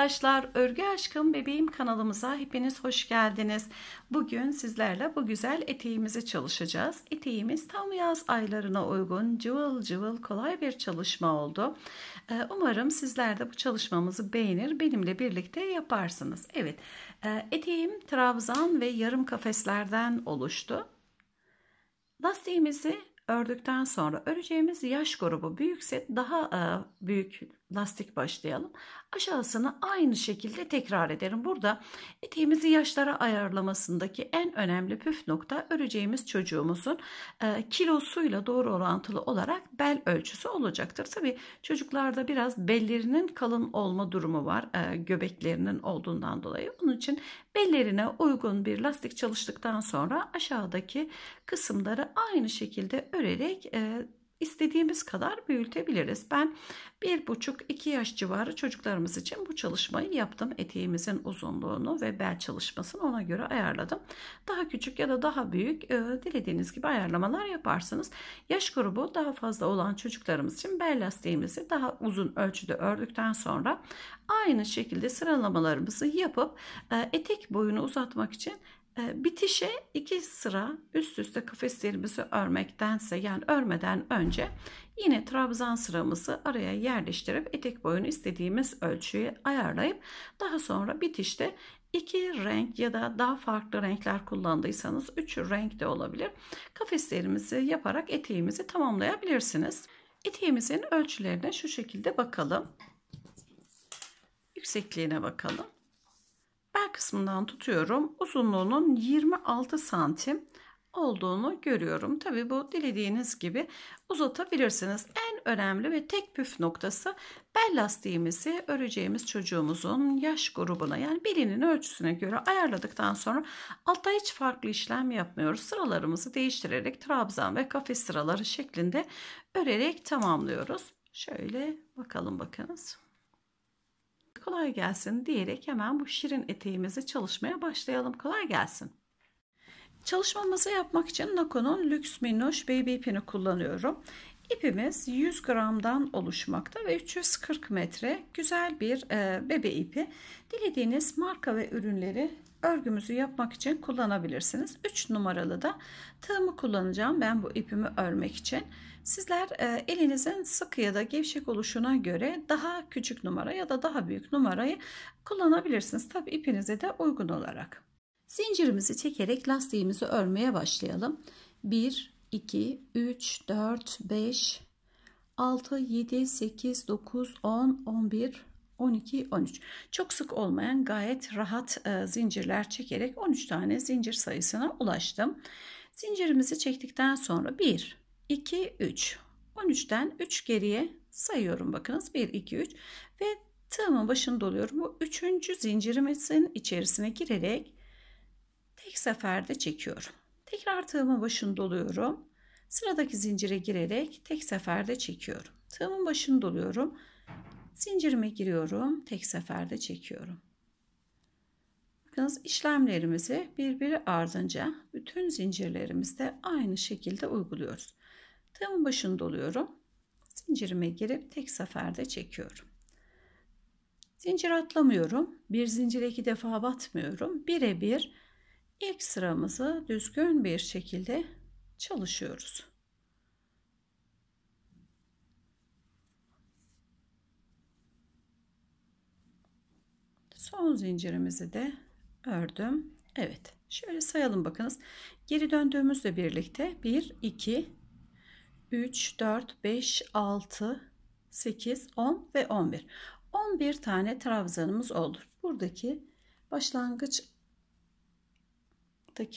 arkadaşlar, Örgü Aşkım Bebeğim kanalımıza hepiniz hoş geldiniz. Bugün sizlerle bu güzel eteğimizi çalışacağız. Eteğimiz tam yaz aylarına uygun, cıvıl cıvıl kolay bir çalışma oldu. Ee, umarım sizler de bu çalışmamızı beğenir, benimle birlikte yaparsınız. Evet, e, eteğim trabzan ve yarım kafeslerden oluştu. Lastiğimizi ördükten sonra öreceğimiz yaş grubu büyükse daha e, büyük lastik başlayalım. Aşağısını aynı şekilde tekrar ederim. Burada eteğimizi yaşlara ayarlamasındaki en önemli püf nokta öreceğimiz çocuğumuzun e, kilosuyla doğru orantılı olarak bel ölçüsü olacaktır. Tabi çocuklarda biraz bellerinin kalın olma durumu var e, göbeklerinin olduğundan dolayı. Onun için bellerine uygun bir lastik çalıştıktan sonra aşağıdaki kısımları aynı şekilde örerek e, istediğimiz kadar büyütebiliriz. Ben 1,5-2 yaş civarı çocuklarımız için bu çalışmayı yaptım. Eteğimizin uzunluğunu ve bel çalışmasını ona göre ayarladım. Daha küçük ya da daha büyük e, dilediğiniz gibi ayarlamalar yaparsınız. Yaş grubu daha fazla olan çocuklarımız için bel lastiğimizi daha uzun ölçüde ördükten sonra aynı şekilde sıralamalarımızı yapıp e, etek boyunu uzatmak için ee, bitişe iki sıra üst üste kafeslerimizi örmektense yani örmeden önce yine trabzan sıramızı araya yerleştirip etek boyunu istediğimiz ölçüye ayarlayıp daha sonra bitişte iki renk ya da daha farklı renkler kullandıysanız üç renk de olabilir. Kafeslerimizi yaparak eteğimizi tamamlayabilirsiniz. Eteğimizin ölçülerine şu şekilde bakalım. Yüksekliğine bakalım kenar kısmından tutuyorum. Uzunluğunun 26 santim olduğunu görüyorum. Tabi bu dilediğiniz gibi uzatabilirsiniz. En önemli ve tek püf noktası bel lastiğimizi öreceğimiz çocuğumuzun yaş grubuna yani belinin ölçüsüne göre ayarladıktan sonra altta hiç farklı işlem yapmıyoruz. Sıralarımızı değiştirerek trabzan ve kafes sıraları şeklinde örerek tamamlıyoruz. Şöyle bakalım bakınız kolay gelsin diyerek hemen bu şirin eteğimizi çalışmaya başlayalım. Kolay gelsin. Çalışmamızı yapmak için Nako'nun Lüks Minnoş Baby ipini kullanıyorum. İpimiz 100 gramdan oluşmakta ve 340 metre güzel bir e, bebe ipi. Dilediğiniz marka ve ürünleri örgümüzü yapmak için kullanabilirsiniz. 3 numaralı da tığımı kullanacağım ben bu ipimi örmek için. Sizler e, elinizin sıkı ya da gevşek oluşuna göre daha küçük numara ya da daha büyük numarayı kullanabilirsiniz. Tabi ipinize de uygun olarak. Zincirimizi çekerek lastiğimizi örmeye başlayalım. 1, 2, 3, 4, 5, 6, 7, 8, 9, 10, 11, 12, 13. Çok sık olmayan gayet rahat e, zincirler çekerek 13 tane zincir sayısına ulaştım. Zincirimizi çektikten sonra 1, 2, 3. 13'ten 3 geriye sayıyorum bakınız. 1, 2, 3 ve tığımın başını doluyorum. Bu üçüncü zincirimizin içerisine girerek tek seferde çekiyorum. Tekrar tığımın başını doluyorum. Sıradaki zincire girerek tek seferde çekiyorum. Tığımın başını doluyorum. Zincirime giriyorum. Tek seferde çekiyorum. Bakınız işlemlerimizi birbiri ardınca bütün zincirlerimizde aynı şekilde uyguluyoruz. Tığımın başını doluyorum. Zincirime girip tek seferde çekiyorum. Zincir atlamıyorum. Bir zincire iki defa batmıyorum. Birebir ilk sıramızı düzgün bir şekilde çalışıyoruz. Son zincirimizi de ördüm. Evet. Şöyle sayalım bakınız. Geri döndüğümüzle birlikte 1 2 3, 4, 5, 6, 8, 10 ve 11. 11 tane trabzanımız olur Buradaki başlangıçtaki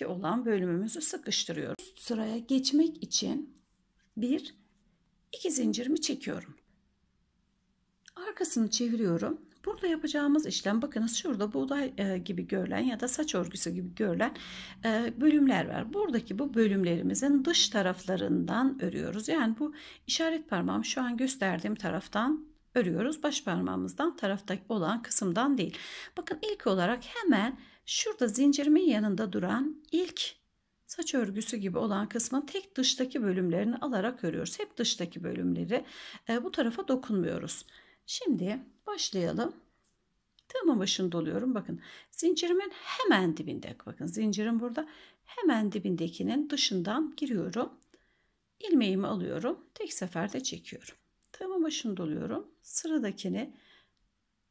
olan bölümümüzü sıkıştırıyoruz. Üst sıraya geçmek için bir iki zincirimi çekiyorum. Arkasını çeviriyorum Burada yapacağımız işlem bakınız şurada buğday e, gibi görülen ya da saç örgüsü gibi görülen e, bölümler var. Buradaki bu bölümlerimizin dış taraflarından örüyoruz. Yani bu işaret parmağım şu an gösterdiğim taraftan örüyoruz. Baş parmağımızdan taraftaki olan kısımdan değil. Bakın ilk olarak hemen şurada zincirimin yanında duran ilk saç örgüsü gibi olan kısmın tek dıştaki bölümlerini alarak örüyoruz. Hep dıştaki bölümleri e, bu tarafa dokunmuyoruz. Şimdi başlayalım. Tığımın başını doluyorum. Bakın zincirimin hemen dibinde. Bakın zincirim burada. Hemen dibindekinin dışından giriyorum. İlmeğimi alıyorum. Tek seferde çekiyorum. Tığımın başını doluyorum. Sıradakini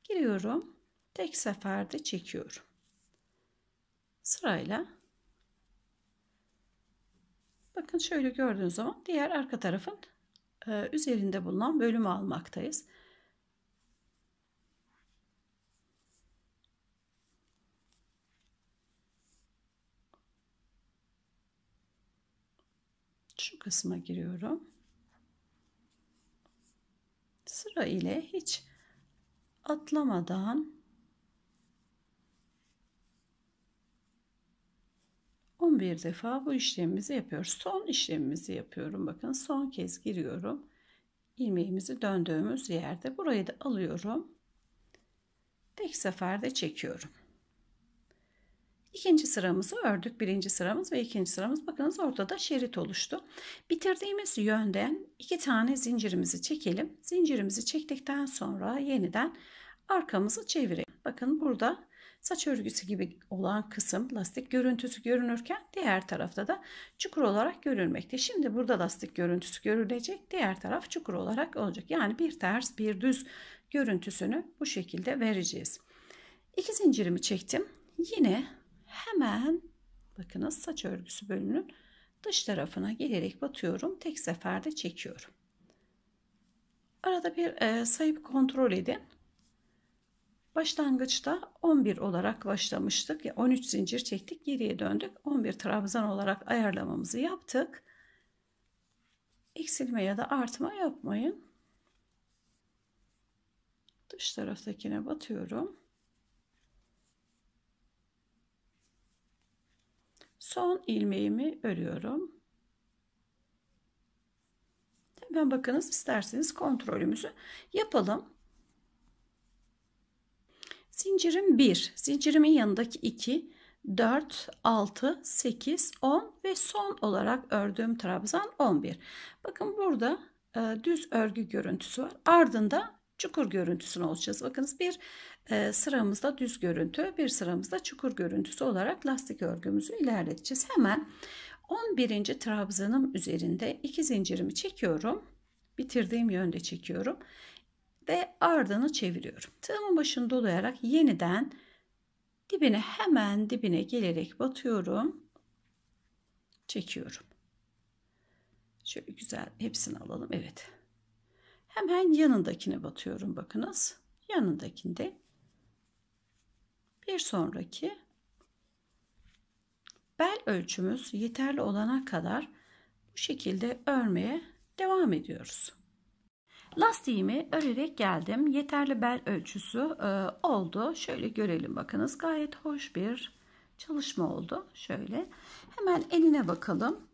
giriyorum. Tek seferde çekiyorum. Sırayla Bakın şöyle gördüğünüz zaman diğer arka tarafın e, üzerinde bulunan bölümü almaktayız. kısma giriyorum. Sıra ile hiç atlamadan 11 defa bu işlemimizi yapıyoruz. Son işlemimizi yapıyorum. Bakın son kez giriyorum. İlmeğimizi döndüğümüz yerde burayı da alıyorum. Tek seferde çekiyorum. İkinci sıramızı ördük. Birinci sıramız ve ikinci sıramız bakınız ortada şerit oluştu. Bitirdiğimiz yönden iki tane zincirimizi çekelim. Zincirimizi çektikten sonra yeniden arkamızı çevirelim. Bakın burada saç örgüsü gibi olan kısım lastik görüntüsü görünürken diğer tarafta da çukur olarak görülmekte. Şimdi burada lastik görüntüsü görülecek diğer taraf çukur olarak olacak. Yani bir ters bir düz görüntüsünü bu şekilde vereceğiz. İki zincirimi çektim. Yine hemen bakınız saç örgüsü bölümünün dış tarafına gelerek batıyorum. Tek seferde çekiyorum. Arada bir e, sayıp kontrol edin. Başlangıçta 11 olarak başlamıştık. ya 13 zincir çektik geriye döndük. 11 trabzan olarak ayarlamamızı yaptık. Eksilme ya da artma yapmayın. Dış taraftakine batıyorum. Son ilmeğimi örüyorum. Hemen bakınız isterseniz kontrolümüzü yapalım. Zincirim 1, zincirimin yanındaki 2, 4, 6, 8, 10 ve son olarak ördüğüm trabzan 11. Bakın burada e, düz örgü görüntüsü var. Ardında çukur görüntüsünü olacağız. Bakınız bir ee, sıramızda düz görüntü, bir sıramızda çukur görüntüsü olarak lastik örgümüzü ilerleteceğiz. Hemen 11. trabzanım üzerinde iki zincirimi çekiyorum. Bitirdiğim yönde çekiyorum ve ardını çeviriyorum. Tığımın başını dolayarak yeniden dibine hemen dibine gelerek batıyorum. Çekiyorum. Şöyle güzel hepsini alalım. Evet. Hemen yanındakine batıyorum bakınız. Yanındakinde bir sonraki bel ölçümüz yeterli olana kadar bu şekilde örmeye devam ediyoruz. Lastiğimi örerek geldim. Yeterli bel ölçüsü e, oldu. Şöyle görelim bakınız. Gayet hoş bir çalışma oldu. Şöyle hemen eline bakalım.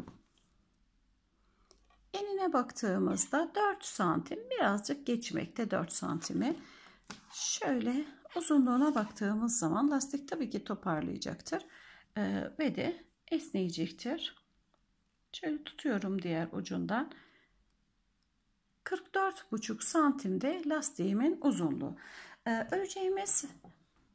Eline baktığımızda 4 santim birazcık geçmekte 4 santimi. Şöyle Uzunluğuna baktığımız zaman lastik tabii ki toparlayacaktır. Ee, ve de esneyecektir. Şöyle tutuyorum diğer ucundan. 44,5 santimde lastiğimin uzunluğu. Ee, öreceğimiz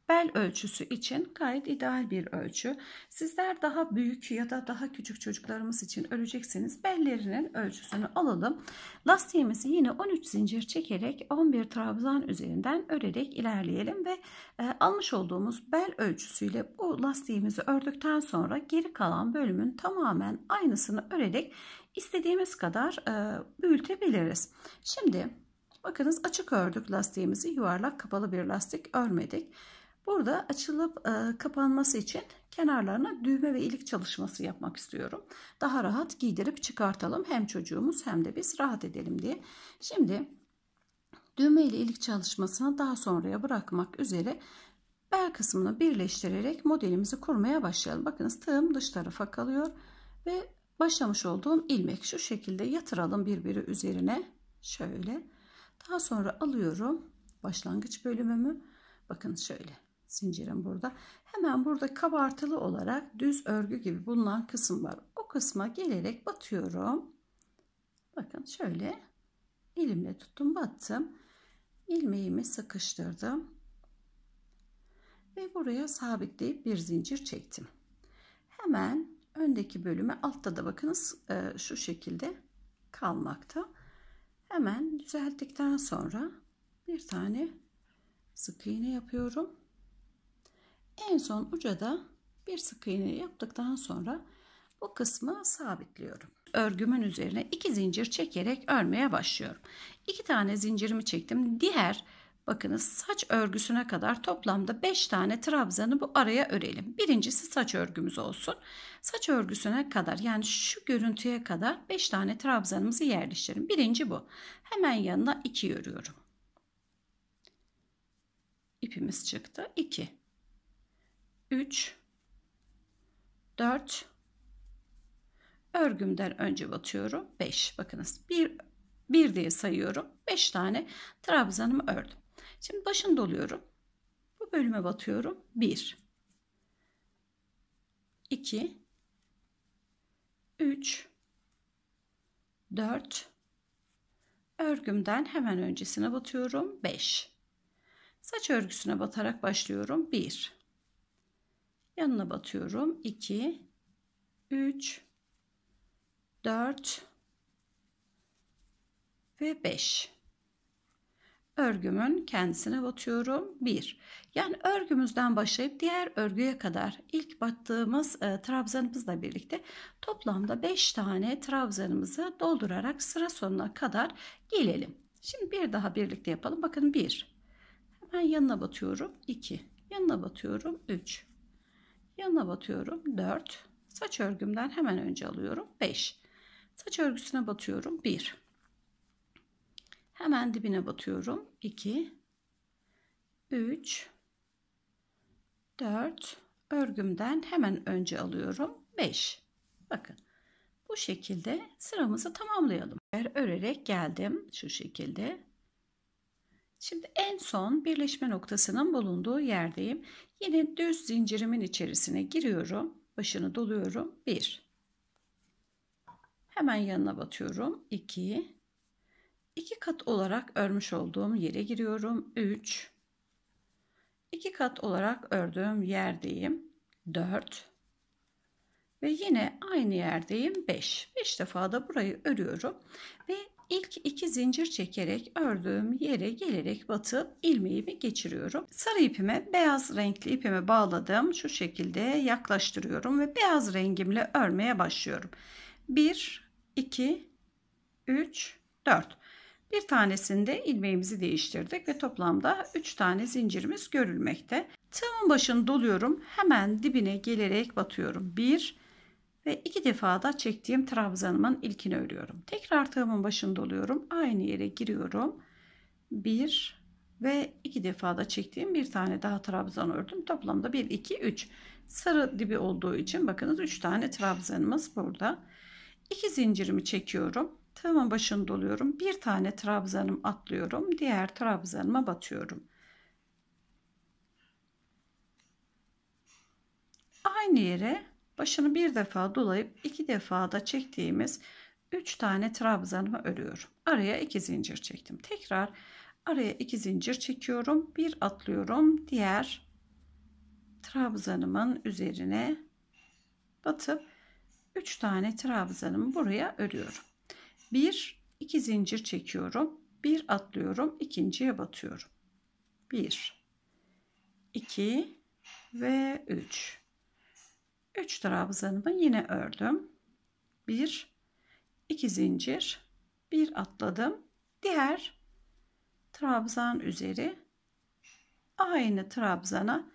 bel ölçüsü için gayet ideal bir ölçü. Sizler daha büyük ya da daha küçük çocuklarımız için ölecekseniz bellerinin ölçüsünü alalım. Lastiğimizi yine 13 zincir çekerek 11 trabzan üzerinden örerek ilerleyelim ve e, almış olduğumuz bel ölçüsüyle bu lastiğimizi ördükten sonra geri kalan bölümün tamamen aynısını örerek istediğimiz kadar e, büyütebiliriz. Şimdi bakınız açık ördük lastiğimizi yuvarlak kapalı bir lastik örmedik. Burada açılıp e, kapanması için kenarlarına düğme ve ilik çalışması yapmak istiyorum. Daha rahat giydirip çıkartalım. Hem çocuğumuz hem de biz rahat edelim diye. Şimdi düğme ile ilik çalışmasını daha sonraya bırakmak üzere bel kısmını birleştirerek modelimizi kurmaya başlayalım. Bakınız tığım dış tarafa kalıyor ve başlamış olduğum ilmek şu şekilde yatıralım birbiri üzerine. Şöyle. Daha sonra alıyorum başlangıç bölümümü. Bakın şöyle zincirim burada. Hemen burada kabartılı olarak düz örgü gibi bulunan kısım var. O kısma gelerek batıyorum. Bakın şöyle elimle tuttum battım. ilmeğimi sıkıştırdım. Ve buraya sabitleyip bir zincir çektim. Hemen öndeki bölüme altta da bakınız e, şu şekilde kalmakta. Hemen düzelttikten sonra bir tane sık iğne yapıyorum. En son uca da bir sık iğne yaptıktan sonra bu kısmı sabitliyorum. Örgümün üzerine iki zincir çekerek örmeye başlıyorum. İki tane zincirimi çektim. Diğer bakınız saç örgüsüne kadar toplamda 5 tane trabzanı bu araya örelim. Birincisi saç örgümüz olsun. Saç örgüsüne kadar yani şu görüntüye kadar 5 tane trabzanımızı yerleştirelim. Birinci bu. Hemen yanına 2 örüyorum. İpimiz çıktı. 2. 3 4 örgümden önce batıyorum 5 bakınız 1 1 diye sayıyorum 5 tane trabzanımı ördüm şimdi başını doluyorum bu bölüme batıyorum 1 2 3 4 örgümden hemen öncesine batıyorum 5 saç örgüsüne batarak başlıyorum 1 Yanına batıyorum. 2, 3, 4 ve 5. Örgümün kendisine batıyorum. 1. Yani örgümüzden başlayıp diğer örgüye kadar ilk battığımız e, trabzanımızla birlikte toplamda 5 tane trabzanımızı doldurarak sıra sonuna kadar gelelim. Şimdi bir daha birlikte yapalım. Bakın 1. Hemen yanına batıyorum. 2. Yanına batıyorum. 3. Yanına batıyorum 4. Saç örgümden hemen önce alıyorum 5. Saç örgüsüne batıyorum 1. Hemen dibine batıyorum 2. 3. 4. Örgümden hemen önce alıyorum 5. Bakın bu şekilde sıramızı tamamlayalım. Örerek geldim şu şekilde. Şimdi en son birleşme noktasının bulunduğu yerdeyim. Yine düz zincirimin içerisine giriyorum. Başını doluyorum. 1. Hemen yanına batıyorum. 2. 2 kat olarak örmüş olduğum yere giriyorum. 3. 2 kat olarak ördüğüm yerdeyim. 4. Ve yine aynı yerdeyim 5. 5 defa da burayı örüyorum. Ve İlk iki zincir çekerek ördüğüm yere gelerek batıp ilmeğimi geçiriyorum. Sarı ipime beyaz renkli ipimi bağladım. Şu şekilde yaklaştırıyorum ve beyaz rengimle örmeye başlıyorum. 1 2 3 4 bir tanesinde ilmeğimizi değiştirdik ve toplamda 3 tane zincirimiz görülmekte. Tığımın başını doluyorum. Hemen dibine gelerek batıyorum. 1 ve iki defa da çektiğim trabzanımın ilkini örüyorum. Tekrar tığımın başında oluyorum. Aynı yere giriyorum. Bir ve iki defa da çektiğim bir tane daha trabzan ördüm. Toplamda bir, iki, üç. Sarı dibi olduğu için bakınız üç tane trabzanımız burada. İki zincirimi çekiyorum. Tığımın başında oluyorum. Bir tane trabzanım atlıyorum. Diğer trabzanıma batıyorum. Aynı yere Başını bir defa dolayıp iki defa da çektiğimiz 3 tane trabzanımı örüyorum. Araya 2 zincir çektim. Tekrar araya 2 zincir çekiyorum. Bir atlıyorum. Diğer trabzanımın üzerine batıp 3 tane trabzanımı buraya örüyorum. 1 2 zincir çekiyorum. Bir atlıyorum. ikinciye batıyorum. 1 2 ve 3 3 trabzanımı yine ördüm. 1 2 zincir, 1 atladım. Diğer trabzan üzeri aynı trabzana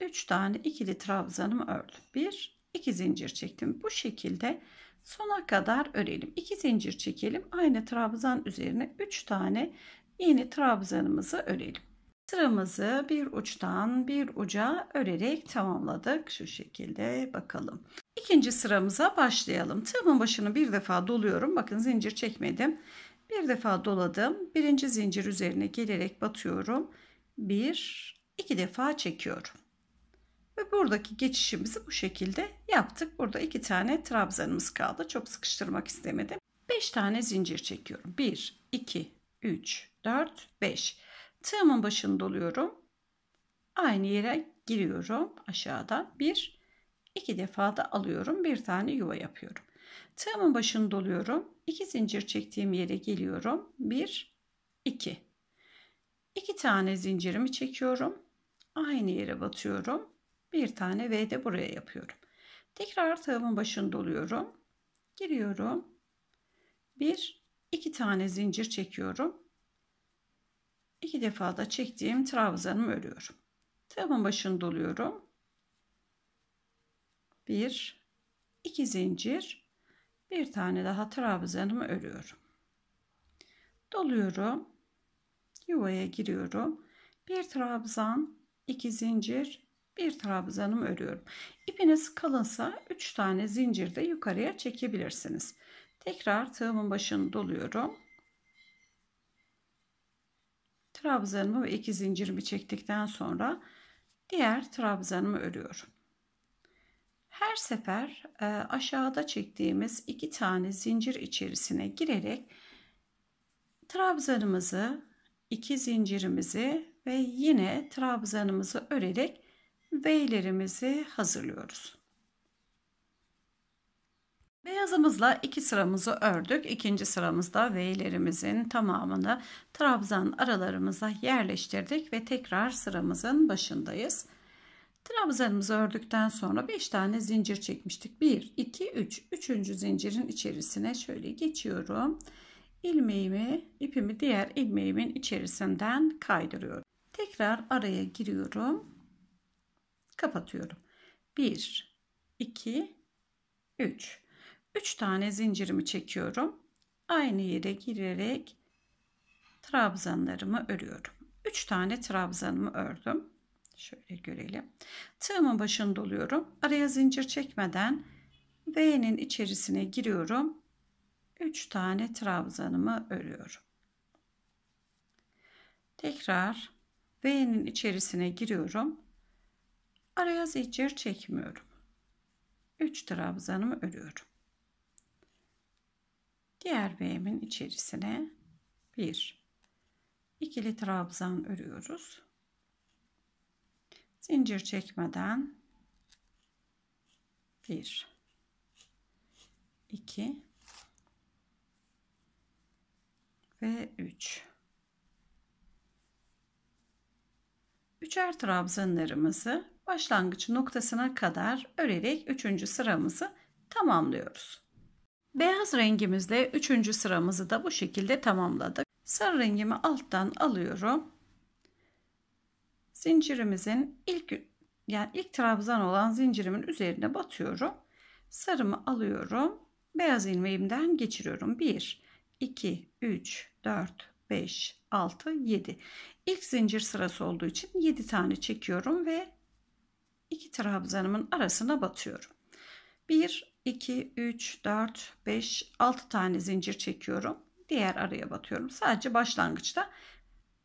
3 tane ikili trabzanımı ördüm. 1 2 zincir çektim. Bu şekilde sona kadar örelim. 2 zincir çekelim. Aynı trabzan üzerine 3 tane yeni trabzanımızı örelim. Sıramızı bir uçtan bir uca örerek tamamladık. Şu şekilde bakalım. İkinci sıramıza başlayalım. Tığımın başını bir defa doluyorum. Bakın zincir çekmedim. Bir defa doladım. Birinci zincir üzerine gelerek batıyorum. Bir, iki defa çekiyorum. Ve buradaki geçişimizi bu şekilde yaptık. Burada iki tane trabzanımız kaldı. Çok sıkıştırmak istemedim. Beş tane zincir çekiyorum. Bir, iki, üç, dört, beş. Tığımın başını doluyorum. Aynı yere giriyorum aşağıdan. Bir, iki defa da alıyorum. Bir tane yuva yapıyorum. Tığımın başını doluyorum. İki zincir çektiğim yere geliyorum. Bir, iki. İki tane zincirimi çekiyorum. Aynı yere batıyorum. Bir tane V de buraya yapıyorum. Tekrar tığımın başını doluyorum. Giriyorum. Bir, iki tane zincir çekiyorum iki defa da çektiğim trabzanımı örüyorum. Tığımın başını doluyorum. 1 2 zincir bir tane daha trabzanımı örüyorum. Doluyorum. Yuvaya giriyorum. Bir trabzan, iki zincir, bir trabzanımı örüyorum. İpiniz kalınsa 3 tane zincir de yukarıya çekebilirsiniz. Tekrar tığımın başını doluyorum trabzanımı ve iki zincirimi çektikten sonra diğer trabzanımı örüyorum. Her sefer e, aşağıda çektiğimiz iki tane zincir içerisine girerek trabzanımızı, iki zincirimizi ve yine trabzanımızı örerek V'lerimizi hazırlıyoruz. Beyazımızla iki sıramızı ördük. İkinci sıramızda V'lerimizin tamamını trabzan aralarımıza yerleştirdik ve tekrar sıramızın başındayız. Trabzanımızı ördükten sonra 5 tane zincir çekmiştik. 1, 2, 3. Üçüncü zincirin içerisine şöyle geçiyorum. İlmeğimi, ipimi diğer ilmeğimin içerisinden kaydırıyorum. Tekrar araya giriyorum. Kapatıyorum. 1, 2, 3. 3 tane zincirimi çekiyorum. Aynı yere girerek trabzanlarımı örüyorum. 3 tane trabzanımı ördüm. Şöyle görelim. Tığımın başını doluyorum. Araya zincir çekmeden V'nin içerisine giriyorum. 3 tane trabzanımı örüyorum. Tekrar V'nin içerisine giriyorum. Araya zincir çekmiyorum. 3 trabzanımı örüyorum. Diğer B'min içerisine bir ikili trabzan örüyoruz. Zincir çekmeden bir iki ve üç. Üçer trabzanlarımızı başlangıç noktasına kadar örerek üçüncü sıramızı tamamlıyoruz. Beyaz rengimizle üçüncü sıramızı da bu şekilde tamamladık. Sarı rengimi alttan alıyorum. Zincirimizin ilk yani ilk trabzan olan zincirimin üzerine batıyorum. Sarımı alıyorum. Beyaz ilmeğimden geçiriyorum. 1 2 3 4 5 6 7. İlk zincir sırası olduğu için 7 tane çekiyorum ve iki trabzanımın arasına batıyorum. 1 2, 3, 4, 5, 6 tane zincir çekiyorum. Diğer araya batıyorum. Sadece başlangıçta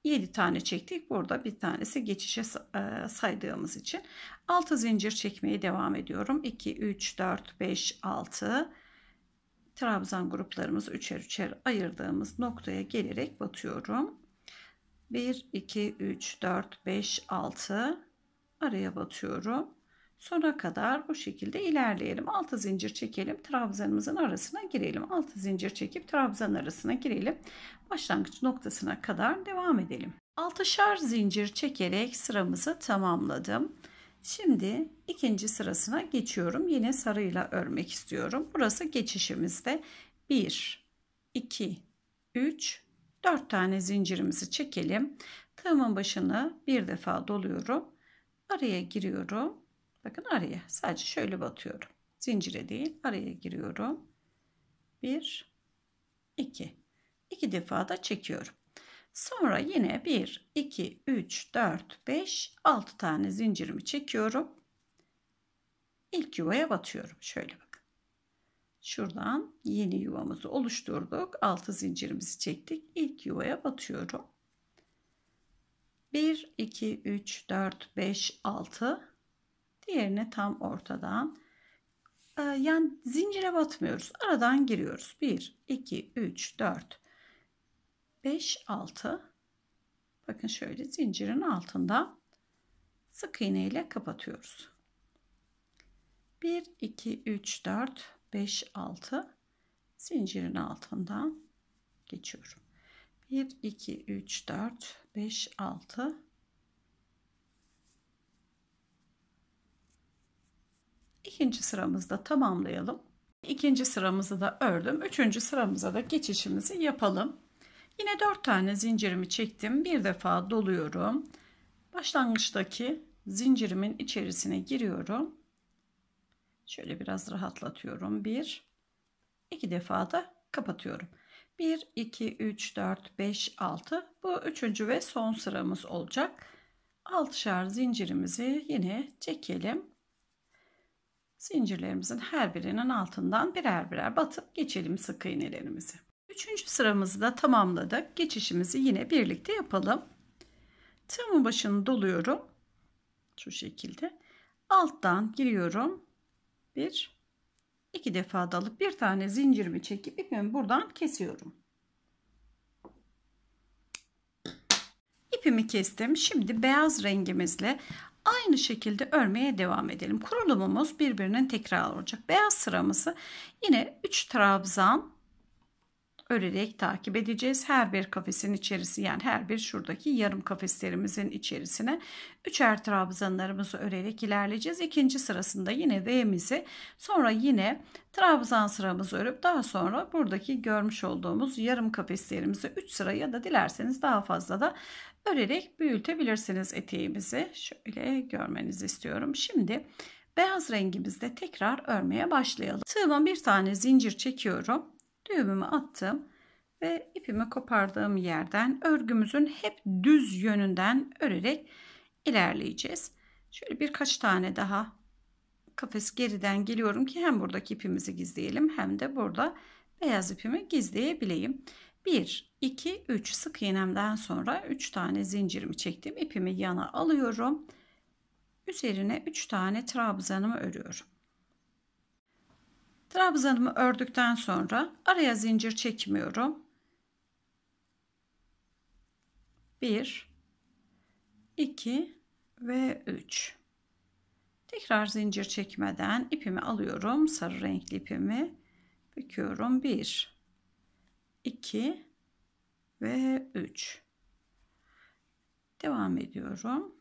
7 tane çektik. Burada bir tanesi geçişe e, saydığımız için. 6 zincir çekmeye devam ediyorum. 2, 3, 4, 5, 6. Trabzan gruplarımız üçer üçer ayırdığımız noktaya gelerek batıyorum. 1, 2, 3, 4, 5, 6. Araya batıyorum sona kadar bu şekilde ilerleyelim. 6 zincir çekelim. Trabzanımızın arasına girelim. 6 zincir çekip trabzan arasına girelim. Başlangıç noktasına kadar devam edelim. 6'şar zincir çekerek sıramızı tamamladım. Şimdi ikinci sırasına geçiyorum. Yine sarıyla örmek istiyorum. Burası geçişimizde 1 2 3 4 tane zincirimizi çekelim. Tığımın başını bir defa doluyorum. Araya giriyorum Bakın araya sadece şöyle batıyorum. Zincire değil araya giriyorum. 1 2 2 defa da çekiyorum. Sonra yine 1 2 3 4 5 6 tane zincirimi çekiyorum. İlk yuvaya batıyorum. Şöyle bakın. Şuradan yeni yuvamızı oluşturduk. 6 zincirimizi çektik. İlk yuvaya batıyorum. 1 2 3 4 5 6 Yerine tam ortadan e, yani zincire batmıyoruz. Aradan giriyoruz. 1, 2, 3, 4, 5, 6. Bakın şöyle zincirin altında sık iğne ile kapatıyoruz. 1, 2, 3, 4, 5, 6 zincirin altından geçiyorum. 1, 2, 3, 4, 5, 6 İkinci sıramızda tamamlayalım. İkinci sıramızı da ördüm. Üçüncü sıramıza da geçişimizi yapalım. Yine dört tane zincirimi çektim. Bir defa doluyorum. Başlangıçtaki zincirimin içerisine giriyorum. Şöyle biraz rahatlatıyorum. Bir, iki defa da kapatıyorum. Bir, iki, üç, dört, beş, altı. Bu üçüncü ve son sıramız olacak. Altışar zincirimizi yine çekelim zincirlerimizin her birinin altından birer birer batıp geçelim sık iğnelerimizi. Üçüncü sıramızı da tamamladık. Geçişimizi yine birlikte yapalım. Tığımın başını doluyorum. Şu şekilde. Alttan giriyorum. Bir, iki defa dalıp bir tane zincirimi çekip ipimi buradan kesiyorum. İpimi kestim. Şimdi beyaz rengimizle Aynı şekilde örmeye devam edelim. Kurulumumuz birbirinin tekrar olacak. Beyaz sıramızı yine 3 trabzan örerek takip edeceğiz. Her bir kafesin içerisi yani her bir şuradaki yarım kafeslerimizin içerisine üçer trabzanlarımızı örerek ilerleyeceğiz. İkinci sırasında yine V'mizi sonra yine trabzan sıramızı örüp daha sonra buradaki görmüş olduğumuz yarım kafeslerimizi 3 sıra ya da dilerseniz daha fazla da örerek büyütebilirsiniz eteğimizi. Şöyle görmenizi istiyorum. Şimdi beyaz rengimizde tekrar örmeye başlayalım. Tığımın bir tane zincir çekiyorum düğümümü attım ve ipimi kopardığım yerden örgümüzün hep düz yönünden örerek ilerleyeceğiz. Şöyle birkaç tane daha kafes geriden geliyorum ki hem buradaki ipimizi gizleyelim hem de burada beyaz ipimi gizleyebileyim. 1, 2, 3 sık iğnemden sonra 3 tane zincirimi çektim. İpimi yana alıyorum. Üzerine 3 tane trabzanımı örüyorum. Trabzanımı ördükten sonra araya zincir çekmiyorum. 1 2 ve 3 Tekrar zincir çekmeden ipimi alıyorum. Sarı renkli ipimi büküyorum. 1 2 ve 3 Devam ediyorum.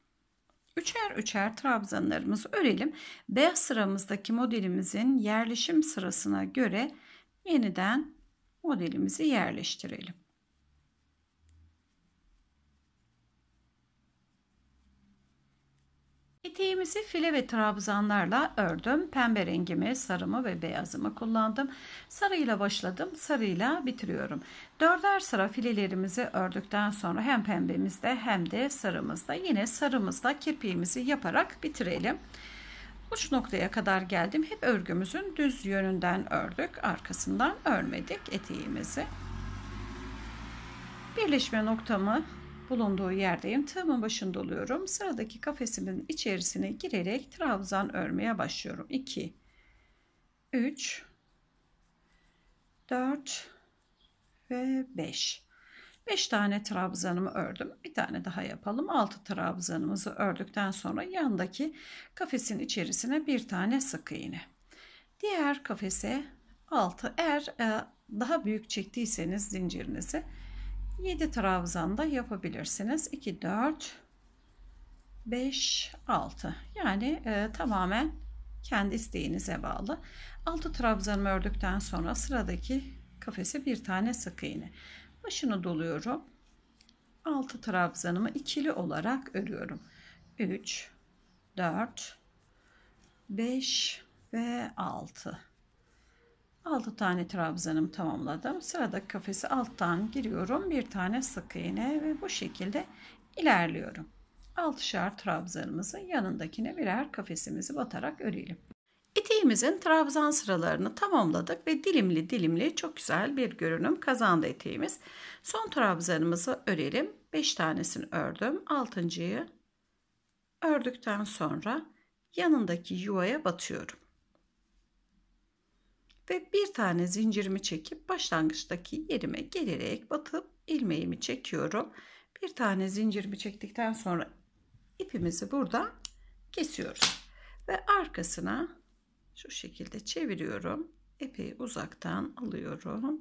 Üçer üçer trabzanlarımızı örelim. Beyaz sıramızdaki modelimizin yerleşim sırasına göre yeniden modelimizi yerleştirelim. Eteğimizi file ve trabzanlarla ördüm. Pembe rengimi, sarımı ve beyazımı kullandım. Sarıyla başladım, sarıyla bitiriyorum. Dörder sıra filelerimizi ördükten sonra hem pembemizde hem de sarımızda yine sarımızda kirpiğimizi yaparak bitirelim. Uç noktaya kadar geldim. Hep örgümüzün düz yönünden ördük. Arkasından örmedik eteğimizi. Birleşme noktamı bulunduğu yerdeyim. Tığımın başında oluyorum. Sıradaki kafesimin içerisine girerek trabzan örmeye başlıyorum. 2 3 4 ve 5. 5 tane trabzanımı ördüm. Bir tane daha yapalım. 6 trabzanımızı ördükten sonra yandaki kafesin içerisine bir tane sık iğne. Diğer kafese 6. Eğer e, daha büyük çektiyseniz zincirinizi 7 da yapabilirsiniz. 2, 4, 5, 6. Yani e, tamamen kendi isteğinize bağlı. 6 trabzanı ördükten sonra sıradaki kafese bir tane sık iğne. Başını doluyorum. 6 trabzanımı ikili olarak örüyorum. 3, 4, 5 ve 6. 6 tane trabzanımı tamamladım. Sıradaki kafesi alttan giriyorum. Bir tane sık iğne ve bu şekilde ilerliyorum. 6'şar trabzanımızı yanındakine birer kafesimizi batarak örelim. Eteğimizin trabzan sıralarını tamamladık ve dilimli dilimli çok güzel bir görünüm kazandı eteğimiz. Son trabzanımızı örelim. 5 tanesini ördüm. 6.yı ördükten sonra yanındaki yuvaya batıyorum ve bir tane zincirimi çekip başlangıçtaki yerime gelerek batıp ilmeğimi çekiyorum. Bir tane zincirimi çektikten sonra ipimizi burada kesiyoruz ve arkasına şu şekilde çeviriyorum. Epey uzaktan alıyorum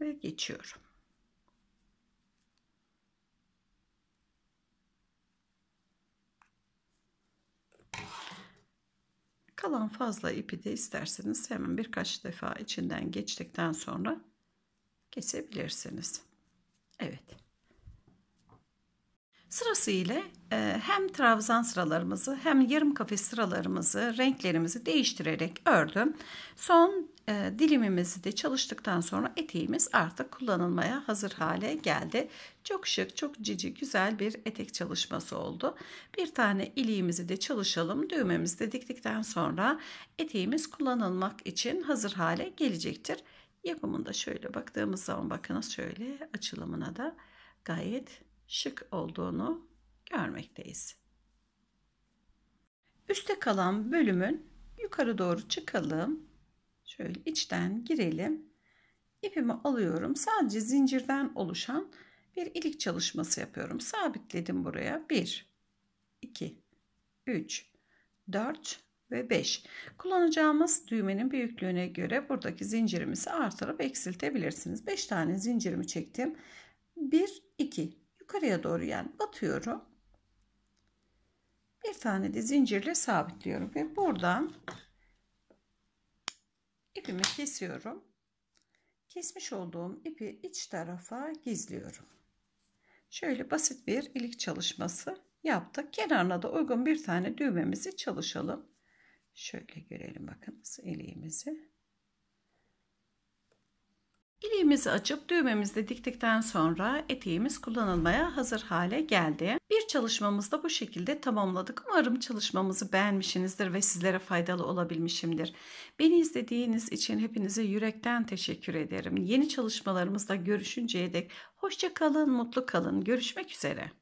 ve geçiyorum. Kalan fazla ipi de isterseniz hemen birkaç defa içinden geçtikten sonra kesebilirsiniz. Evet. Sırası ile e, hem trabzan sıralarımızı hem yarım kafes sıralarımızı renklerimizi değiştirerek ördüm. Son ee, dilimimizi de çalıştıktan sonra eteğimiz artık kullanılmaya hazır hale geldi. Çok şık, çok cici, güzel bir etek çalışması oldu. Bir tane iliğimizi de çalışalım. Düğmemizi de diktikten sonra eteğimiz kullanılmak için hazır hale gelecektir. Yapımında şöyle baktığımız zaman bakınız şöyle açılımına da gayet şık olduğunu görmekteyiz. Üste kalan bölümün yukarı doğru çıkalım. Şöyle içten girelim. İpimi alıyorum. Sadece zincirden oluşan bir ilik çalışması yapıyorum. Sabitledim buraya. 1, 2, 3, 4 ve 5. Kullanacağımız düğmenin büyüklüğüne göre buradaki zincirimizi artırıp eksiltebilirsiniz. 5 tane zincirimi çektim. 1, 2. Yukarıya doğru yani batıyorum. Bir tane de zincirle sabitliyorum ve buradan ipimi kesiyorum. Kesmiş olduğum ipi iç tarafa gizliyorum. Şöyle basit bir ilik çalışması yaptık. Kenarına da uygun bir tane düğmemizi çalışalım. Şöyle görelim bakınız iliğimizi. İliğimizi açıp düğmemizi diktikten sonra eteğimiz kullanılmaya hazır hale geldi. Bir çalışmamızda bu şekilde tamamladık. Umarım çalışmamızı beğenmişsinizdir ve sizlere faydalı olabilmişimdir. Beni izlediğiniz için hepinize yürekten teşekkür ederim. Yeni çalışmalarımızda görüşünceye dek hoşça kalın, mutlu kalın. Görüşmek üzere.